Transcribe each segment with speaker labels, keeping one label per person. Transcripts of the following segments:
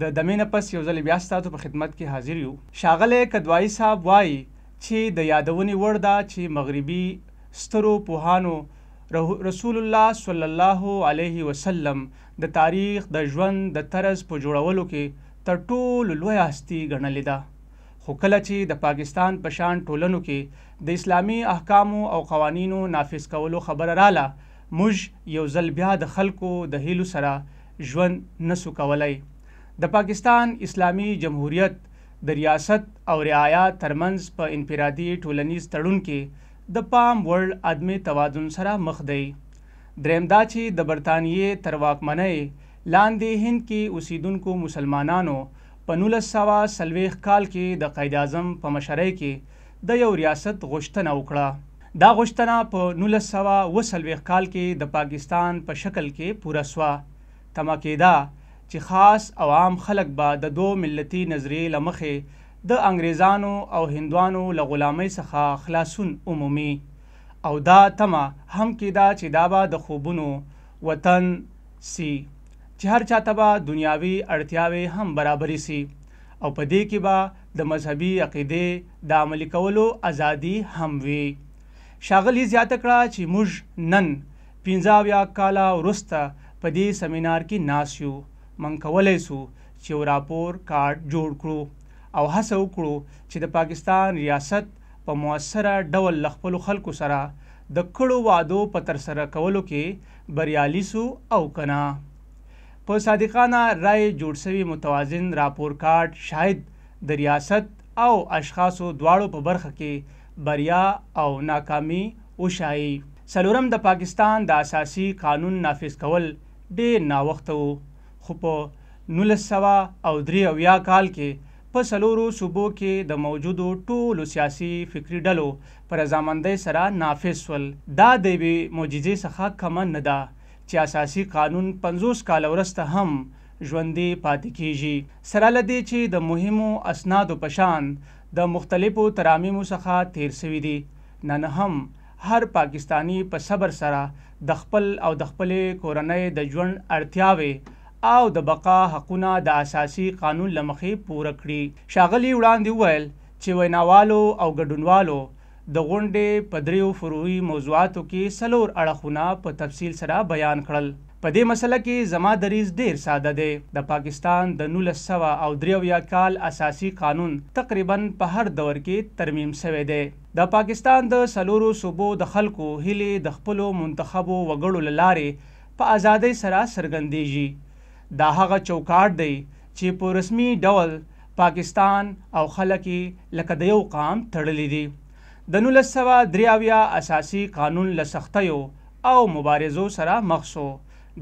Speaker 1: د دمې نه پس یو ځل بیا ستاسو په خدمت کې حاضر یو شاغله کدوای صاحب وایي چې د یادونې وړ ده چې مغربي سترو پوهانو رسول الله صلی الله علیه وسلم د تاریخ د ژوند د طرز په جوړولو کې تر ټولو لوی هستی ګڼلې ده خو کله چې د پاکستان په شان ټولنو کې د اسلامي احکامو او قوانینو نافذ کولو خبره رااله موږ یو ځل بیا د خلکو د هیلو سره ژوند نسو کولای د پاکستان اسلامی جمهوریت د ریاست او رعایت ترمنز په انفرادي ټولنیز تړون کې د پام وړ عدم توازن سره مخ دی درېمدا چې د برتانیې تر واکمنۍ لاندې هند کې اوسیدونکو مسلمانانو په 1940 کال کې د قائد اعظم په مشرۍ کې د یو ریاست غوښتنه وکړه دا غشتنه په 1940 کال کې د پاکستان په شکل کې پوره شو تمه کېدا چې خاص او عام خلک به د دو ملتي نظریې لمخې د انګریزانو او هندوانو له غلامۍ څخه خلاصون عمومي او دا تمه هم کېده چې دا به د خوبونو وطن سي چې هر چاته به دنیاوي اړتیاوې هم برابرې سي او په دې کې به د مذهبي عقیدې د عملي کولو ازادي هم وي شاغلي زیاته کړه چې موږ نن پنځه اویا کاله وروسته په دې سیمینار کې ناس یو من کولای سو چې یو راپور کارت جوړ کړو او هڅه وکړو چې د پاکستان ریاست په مؤثره ډول لخپل خلکو سره د کړو وادو په تر سره کولو کې بریالي سو او کنا په صادقانه رائے جوړ شوی متوازن راپور کارت شاید د ریاست او اشخاصو دواړو په برخه کې بریا او ناکامی وشایي سلورم د پاکستان د اساسي قانون نافذ کول ډیر ناوخته وو خو په 1903 کال کې په سلورو صوبو کې د موجودو ټولو سیاسي فکری ډلو پر ځامندۍ سره نافذ شول دا د یوې معجزې څخه کم نه ده چې اساسي قانون 50 کال ورسته هم ژوندي پاتې کیږي سره لدې چې د مهمو اسنادو پشان د مختلفو ترامیم څخه تیر شوی دي نن هم هر پاکستانی په پا صبر سره د خپل او د خپل کورنۍ د ژوند اړتیاوي او د بقا حقونه د اساسي قانون لمخې پوره کړي شاغلي وړاندې وویل چې ویناوالو او ګډونوالو د غونډې په دریو فروعي موضوعاتو کې سلور اړخونه په تفصیل سره بیان کړل په دې مسله کې زما دریز ډیر ساده دی د پاکستان د 1903 کال اساسي قانون تقریبا په هر دور کې ترمیم شوی دی د پاکستان د سلورو صوبو د خلکو هلي د خپلو منتخبو وګړو لارې په ازادۍ سره سرګندېږي دا هغه چوکاټ دی چې په رسمي ډول پاکستان او خلک لکه د یو قام تړلې دي د 1953 اساسي قانون له سختیو او مبارزو سره مخ شو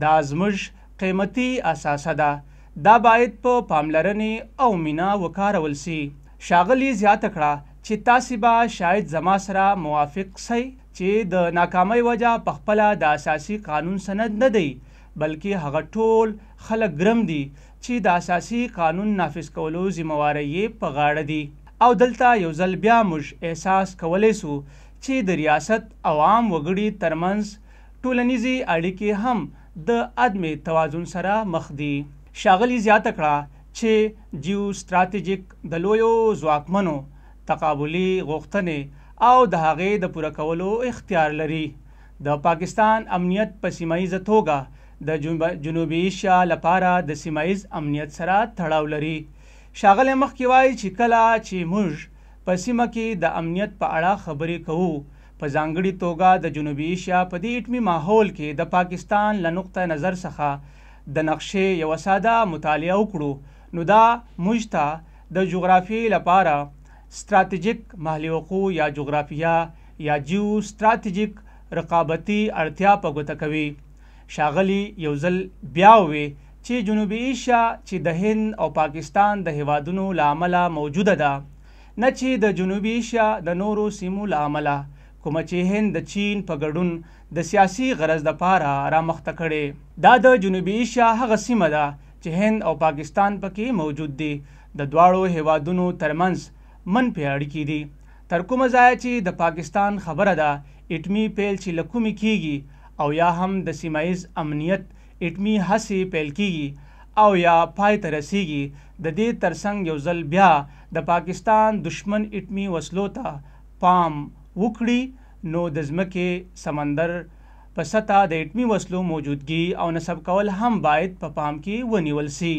Speaker 1: دا زموږ قیمتي اساسه ده دا باید په پا پاملرنې او مینا وکارول سي شاغلی زیاته کړه چې تاسو به شاید زما سره موافق سئ چې د ناکامۍ وجه په خپل د اساسي قانون سند نه دی بلکې هغه ټول خلک ګرم دي چې د اساسي قانون نافذ کولو ذمہواري یې په غاړه دي او دلته یو ځل بیا موږ احساس کولی سو چې د ریاست عوام وګړي ترمنځ ټولنیزي اړیکې هم د عدم توازن سره مخ دي شاغلی زیاته کړه چې جیو ستراتیژیک د لویو ځواکمنو تقابلي غوښتنې او د هغې د پوره کولو اختیار لري د پاکستان امنیت په سیمه ایزه توګه د جنوبي ایشیا لپاره د سیمایز امنیت سره تړاو لري شاغله مخکې وایي چې کله چې موږ په سیمه کې د امنیت په اړه خبرې کوو په ځانګړي توګه د جنوبي ایشیا په دې اټمی ماحول کې د پاکستان له نقطه نظر څخه د نقشې یو ساده مطالعه وکړو نو دا موږ ته د جغرافي لپاره ستراتیژیک محلي وقوع یا جغرافیه یا جیو ستراتیژیک رقابتي اړتیا په ګوته کوي ښاغلي یو ځل بیا ووې چې جنوبي ایشیا چې د هند او پاکستان د هیوادونو له امله موجوده ده نه چې د جنوبي ایشیا د نورو سیمو له امله کومه چې هند د چین په ګډون د سیاسي غرض دپاره رامخته کړې دا د جنوبي ایشیا هغه سیمه ده چې هند او پاکستان پکې موجود دي د دواړو هیوادونو ترمنځ منفي اړیکې دي تر کومه ځایه چې د پاکستان خبره ده اټمي پیل چې له کومې کیږي او یا هم د سیمایز امنیت اټمی هڅې پیل کیږي او یا پای ته رسیږي د دې ترڅنګ یو ځل بیا د پاکستان دشمن اټمی وسلو ته پام وکړي نو د ځمکې سمندر په سطح د اټمی وسلو موجودګي او نسب کول هم باید په پا پام کې ونیول سي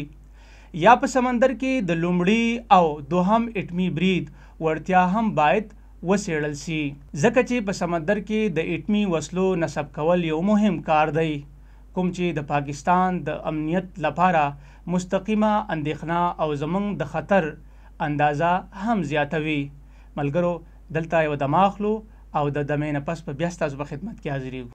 Speaker 1: یا په سمندر کې د لومړي او دوهم اټمی برید وړتیا هم باید وسیړل سي ځکه چې په سمندر کې د اټمی وسلو نصب کول یو مهم کار دی کوم چې د پاکستان د امنیت لپاره مستقیمه اندېښنه او زمنګ د خطر اندازه هم زیاتوي ملګرو دلته یو دماخلو او د دمې نه پس په بیا ستاسو په خدمت کې حاضر یو